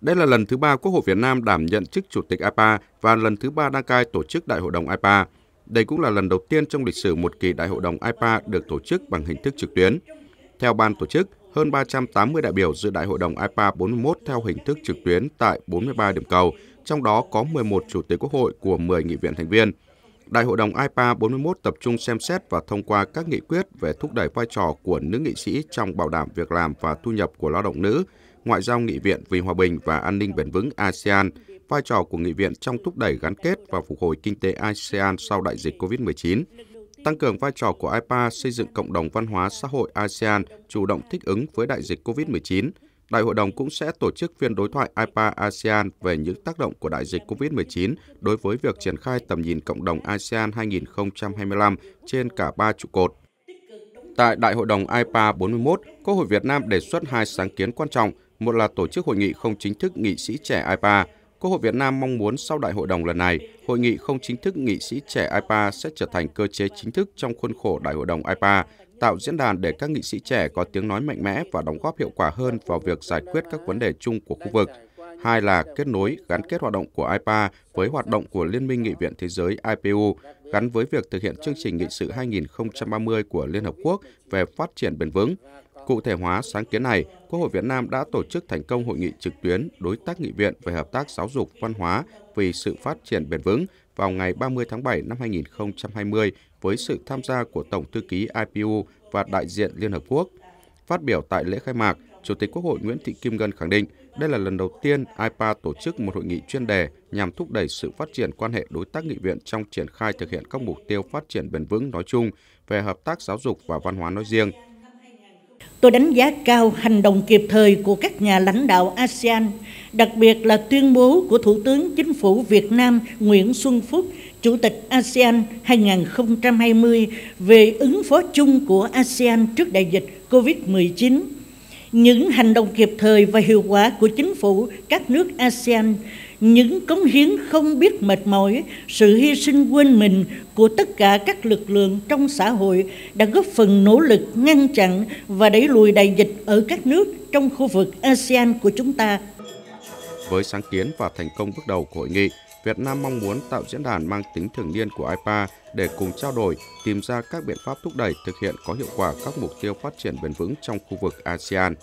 Đây là lần thứ ba Quốc hội Việt Nam đảm nhận chức Chủ tịch IPA và lần thứ ba đăng cai tổ chức Đại hội đồng IPA. Đây cũng là lần đầu tiên trong lịch sử một kỳ Đại hội đồng IPA được tổ chức bằng hình thức trực tuyến. Theo ban tổ chức, hơn 380 đại biểu dự Đại hội đồng IPA 41 theo hình thức trực tuyến tại 43 điểm cầu, trong đó có 11 chủ tịch quốc hội của 10 nghị viện thành viên. Đại hội đồng IPA 41 tập trung xem xét và thông qua các nghị quyết về thúc đẩy vai trò của nữ nghị sĩ trong bảo đảm việc làm và thu nhập của lao động nữ, ngoại giao nghị viện vì hòa bình và an ninh bền vững ASEAN, vai trò của nghị viện trong thúc đẩy gắn kết và phục hồi kinh tế ASEAN sau đại dịch COVID-19, tăng cường vai trò của IPA xây dựng cộng đồng văn hóa xã hội ASEAN chủ động thích ứng với đại dịch COVID-19. Đại hội đồng cũng sẽ tổ chức phiên đối thoại IPA ASEAN về những tác động của đại dịch COVID-19 đối với việc triển khai tầm nhìn cộng đồng ASEAN 2025 trên cả ba trụ cột. Tại Đại hội đồng IPA 41, Quốc hội Việt Nam đề xuất hai sáng kiến quan trọng – một là tổ chức hội nghị không chính thức nghị sĩ trẻ IPA. Quốc hội Việt Nam mong muốn sau đại hội đồng lần này, hội nghị không chính thức nghị sĩ trẻ IPA sẽ trở thành cơ chế chính thức trong khuôn khổ đại hội đồng IPA, tạo diễn đàn để các nghị sĩ trẻ có tiếng nói mạnh mẽ và đóng góp hiệu quả hơn vào việc giải quyết các vấn đề chung của khu vực. Hai là kết nối, gắn kết hoạt động của IPA với hoạt động của Liên minh Nghị viện Thế giới IPU, gắn với việc thực hiện chương trình nghị sự 2030 của Liên Hợp Quốc về phát triển bền vững. Cụ thể hóa sáng kiến này, Quốc hội Việt Nam đã tổ chức thành công hội nghị trực tuyến đối tác nghị viện về hợp tác giáo dục văn hóa vì sự phát triển bền vững vào ngày 30 tháng 7 năm 2020 với sự tham gia của Tổng thư ký IPU và đại diện Liên Hợp Quốc. Phát biểu tại lễ khai mạc, Chủ tịch Quốc hội Nguyễn Thị Kim Ngân khẳng định đây là lần đầu tiên IPA tổ chức một hội nghị chuyên đề nhằm thúc đẩy sự phát triển quan hệ đối tác nghị viện trong triển khai thực hiện các mục tiêu phát triển bền vững nói chung về hợp tác giáo dục và văn hóa nói riêng – Tôi đánh giá cao hành động kịp thời của các nhà lãnh đạo ASEAN, đặc biệt là tuyên bố của Thủ tướng Chính phủ Việt Nam Nguyễn Xuân Phúc, Chủ tịch ASEAN 2020 về ứng phó chung của ASEAN trước đại dịch COVID-19. Những hành động kịp thời và hiệu quả của chính phủ các nước ASEAN những cống hiến không biết mệt mỏi, sự hy sinh quên mình của tất cả các lực lượng trong xã hội đã góp phần nỗ lực ngăn chặn và đẩy lùi đại dịch ở các nước trong khu vực ASEAN của chúng ta. Với sáng kiến và thành công bước đầu của hội nghị, Việt Nam mong muốn tạo diễn đàn mang tính thường niên của IPA để cùng trao đổi, tìm ra các biện pháp thúc đẩy thực hiện có hiệu quả các mục tiêu phát triển bền vững trong khu vực ASEAN.